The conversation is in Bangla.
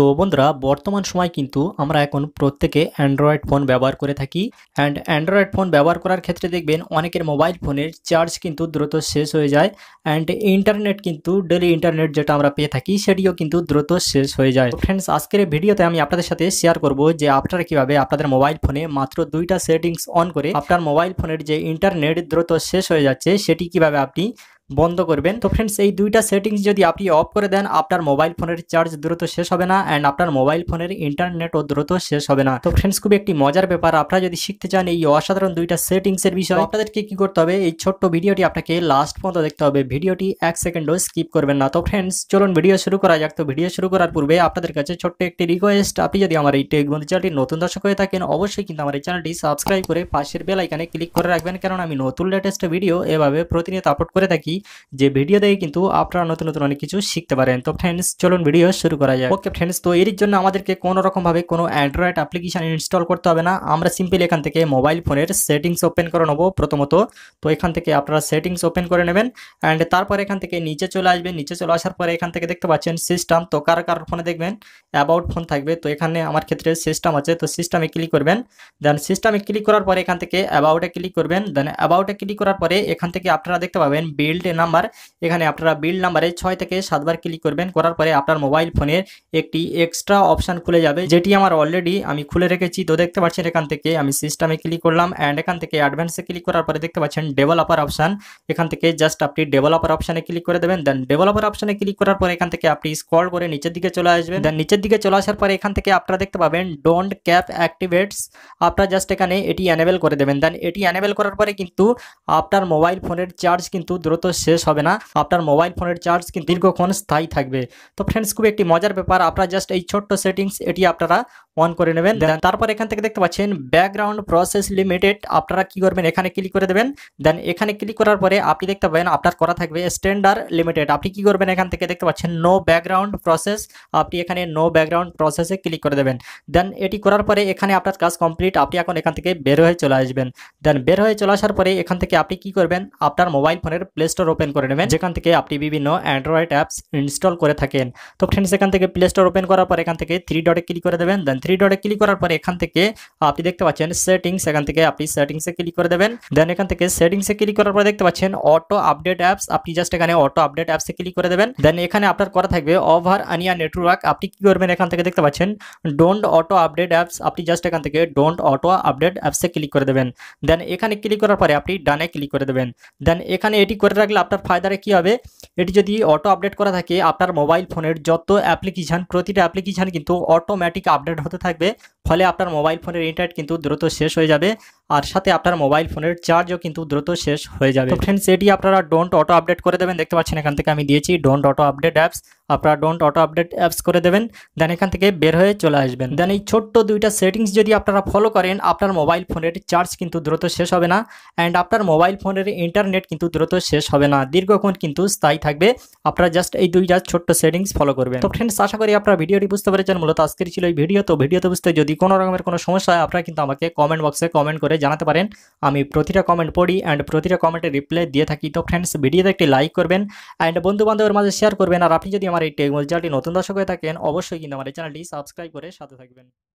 তো বন্ধুরা বর্তমান সময় কিন্তু আমরা এখন প্রত্যেকে অ্যান্ড্রয়েড ফোন ব্যবহার করে থাকি অ্যান্ড অ্যান্ড্রয়েড ফোন ব্যবহার করার ক্ষেত্রে দেখবেন অনেকের মোবাইল ফোনের চার্জ কিন্তু দ্রুত শেষ হয়ে যায় অ্যান্ড ইন্টারনেট কিন্তু ডেলি ইন্টারনেট যেটা আমরা পেয়ে থাকি সেটিও কিন্তু দ্রুত শেষ হয়ে যায় ফ্রেন্ডস আজকের ভিডিওতে আমি আপনাদের সাথে শেয়ার করব যে আপনারা কীভাবে আপনাদের মোবাইল ফোনে মাত্র দুইটা সেটিংস অন করে আপনার মোবাইল ফোনের যে ইন্টারনেট দ্রুত শেষ হয়ে যাচ্ছে সেটি কিভাবে আপনি বন্ধ করবেন তো ফ্রেন্ডস এই দুইটা সেটিংস যদি আপনি অফ করে দেন আপনার মোবাইল ফোনের চার্জ দ্রুত শেষ হবে না অ্যান্ড আপনার মোবাইল ফোনের ইন্টারনেটও দ্রুত শেষ হবে না তো ফ্রেন্ডস খুব একটি মজার ব্যাপার আপনারা যদি শিখতে চান এই অসাধারণ দুইটা সেটিংসের বিষয়ে আপনাদেরকে কি করতে হবে এই ছোট্ট ভিডিওটি আপনাকে লাস্ট পর্যন্ত দেখতে হবে ভিডিওটি এক সেকেন্ডও স্কিপ করবেন না তো ফ্রেন্ডস চলুন ভিডিও শুরু করা যাক তো ভিডিও শুরু করার পূর্বে আপনাদের কাছে ছোট্ট একটি রিকোয়েস্ট আপনি যদি আমার এই টেক বন্ধু চ্যানেলটি নতুন দর্শক হয়ে থাকেন অবশ্যই কিন্তু আমার এই চ্যানেলটি সাবস্ক্রাইব করে পাশের বেল আইকানে ক্লিক করে রাখবেন কারণ আমি নতুন লেটেস্ট ভিডিও এভাবে প্রতিনিয়ত আপলোড করে থাকি যে ভিডিও দেখে কিন্তু আপনারা নতুন নতুন অনেক কিছু শিখতে পারেন তো ফ্রেন্ডস চলুন ভিডিও শুরু করা যায় ওকে ফ্রেন্ডস তো এর জন্য আমাদেরকে কোনো রকমভাবে কোনো অ্যান্ড্রয়েড অ্যাপ্লিকেশান ইনস্টল করতে হবে না আমরা সিম্পলি এখান থেকে মোবাইল ফোনের সেটিংস ওপেন করে নেবো প্রথমত তো এখান থেকে আপনারা সেটিংস ওপেন করে নেবেন অ্যান্ড তারপর এখান থেকে নিচে চলে আসবেন নিচে চলে আসার পরে এখান থেকে দেখতে পাচ্ছেন সিস্টেম তো কার কার ফোনে দেখবেন অ্যাবাউট ফোন থাকবে তো এখানে আমার ক্ষেত্রে সিস্টেম আছে তো সিস্টেমে ক্লিক করবেন দেন সিস্টেমে ক্লিক করার পরে এখান থেকে অ্যাবাউটে ক্লিক করবেন দেন অ্যাবাউটে ক্লিক করার পরে এখান থেকে আপনারা দেখতে পাবেন বিল্ড যে নাম্বার এখানে আপনারা বিল নাম্বারে ছয় থেকে সাতবার ক্লিক করবেন করার পরে আপনার মোবাইল ফোনের একটি এক্সট্রা অপশান খুলে যাবে যেটি আমার অলরেডি আমি খুলে রেখেছি তো দেখতে পাচ্ছেন এখান থেকে আমি সিস্টেমে ক্লিক করলাম অ্যান্ড এখান থেকে অ্যাডভান্সে ক্লিক করার পরে দেখতে পাচ্ছেন ডেভেলপার অপশান এখান থেকে জাস্ট আপনি ডেভেলপার অপশানে ক্লিক করে দেবেন দেন ডেভেলপার অপশানে ক্লিক করার পরে এখান থেকে আপনি স্ক্রল করে নিচের দিকে চলে আসবেন দেন নিচের দিকে চলে আসার পরে এখান থেকে আপনারা দেখতে পাবেন ডোন্ট ক্যাপ অ্যাক্টিভেটস আপনারা জাস্ট এখানে এটি অ্যানেবেল করে দেবেন দেন এটি অ্যানেবেল করার পরে কিন্তু আপনার মোবাইল ফোনের চার্জ কিন্তু দ্রুত শেষ হবে না আপনার মোবাইল ফোনের চার্জ কিন্তু দীর্ঘক্ষণ স্থায়ী থাকবে তো ফ্রেন্ডস খুব একটি মজার ব্যাপার আপনারা জাস্ট এই ছোট্ট সেটিংস এটি আপনারা অন করে নেবেন তারপর এখান থেকে দেখতে পাচ্ছেন ব্যাকগ্রাউন্ড প্রসেস লিমিটেড আপনারা কি করবেন এখানে ক্লিক করে দেবেন দেন এখানে ক্লিক করার পরে আপনি দেখতে পাবেন আপনার করা থাকবে স্ট্যান্ডার্ড লিমিটেড আপনি কি করবেন এখান থেকে দেখতে পাচ্ছেন নো ব্যাকগ্রাউন্ড প্রসেস আপনি এখানে নো ব্যাকগ্রাউন্ড প্রসেসে ক্লিক করে দেবেন দেন এটি করার পরে এখানে আপনার কাজ কমপ্লিট আপনি এখন এখান থেকে বের হয়ে চলে আসবেন দেন বের হয়ে চলে আসার পরে এখান থেকে আপনি কি করবেন আপনার মোবাইল ফোনের প্লে স্টোর ওপেন করে নেবেন যেখান থেকে আপনি বিভিন্ন অ্যান্ড্রয়েড অ্যাপস ইনস্টল করে থাকেন তো ফ্রেন্ডস এখান থেকে প্লে স্টোর ওপেন করার পর এখান থেকে থ্রি ডটে ক্লিক করে দেবেন দেন থ্রি থ্রি ডটে ক্লিক করার পরে এখান থেকে আপনি দেখতে পাচ্ছেন সেটিংস এখান থেকে আপনি সেটিংসে ক্লিক করে দেবেন দেন এখান থেকে সেটিংসে ক্লিক করার পরে দেখতে পাচ্ছেন অটো আপডেট অ্যাপস আপনি জাস্ট এখানে অটো আপডেট অ্যাপসে ক্লিক করে দেবেন দেন এখানে আপনার করা থাকবে ওভার আনিয়া নেটওয়ার্ক আপনি কি করবেন এখান থেকে দেখতে পাচ্ছেন ডোন্ট অটো আপডেট অ্যাপস আপনি জাস্ট এখান থেকে ডোন্ট অটো আপডেট অ্যাপসে ক্লিক করে দেবেন দেন এখানে ক্লিক করার পরে আপনি ডানে ক্লিক করে দেবেন দেন এখানে এটি করে রাখলে আপনার ফায়দারে কি হবে এটি যদি অটো আপডেট করা থাকে আপনার মোবাইল ফোনের যত অ্যাপ্লিকেশান প্রতিটা অ্যাপ্লিকেশান কিন্তু অটোমেটিক আপডেট হতে থাকবে ফলে আপনার মোবাইল ফোনের ইন্টারনেট কিন্তু দ্রুত শেষ হয়ে যাবে আর সাথে আপনার মোবাইল ফোনের চার্জও কিন্তু দ্রুত শেষ হয়ে যাবে ফ্রেন্ডস এটি আপনারা ডোন্ট অটো আপডেট করে দেবেন দেখতে পাচ্ছেন এখান থেকে আমি দিয়েছি ডোন্ট অটো আপডেট অ্যাপস আপনারা ডোন্ট অটো আপডেট অ্যাপস করে দেবেন দেন এখান থেকে বের হয়ে চলে আসবেন দেন এই ছোট্ট দুইটা সেটিংস যদি আপনারা ফলো করেন আপনার মোবাইল ফোনের চার্জ কিন্তু দ্রুত শেষ হবে না অ্যান্ড আপনার মোবাইল ফোনের ইন্টারনেট কিন্তু দ্রুত শেষ হবে না দীর্ঘক্ষণ কিন্তু স্থায়ী থাকবে আপনারা জাস্ট এই দুইটা ছোট্ট সেটিংস ফলো করবেন তো ফ্রেন্ডস আশা করি আপনারা ভিডিওটি বুঝতে পেরেছেন মূলত আজকের ছিল এই ভিডিও তো ভিডিওতে বুঝতে যদি কোনো রকমের কোনো সমস্যা হয় আপনারা কিন্তু আমাকে কমেন্ট বক্সে কমেন্ট করে জানাতে পারেন আমি প্রতিটা কমেন্ট পড়ি অ্যান্ড প্রতিটা কমেন্টের রিপ্লাই দিয়ে থাকি তো ফ্রেন্ডস ভিডিওতে একটি লাইক করবেন অ্যান্ড বন্ধুবান্ধবের মাঝে শেয়ার করবেন আর আপনি যদি আমার এই টেকনোলজি নতুন দর্শক হয়ে থাকেন অবশ্যই কিন্তু আমার এই চ্যানেলটি সাবস্ক্রাইব করে সাথে থাকবেন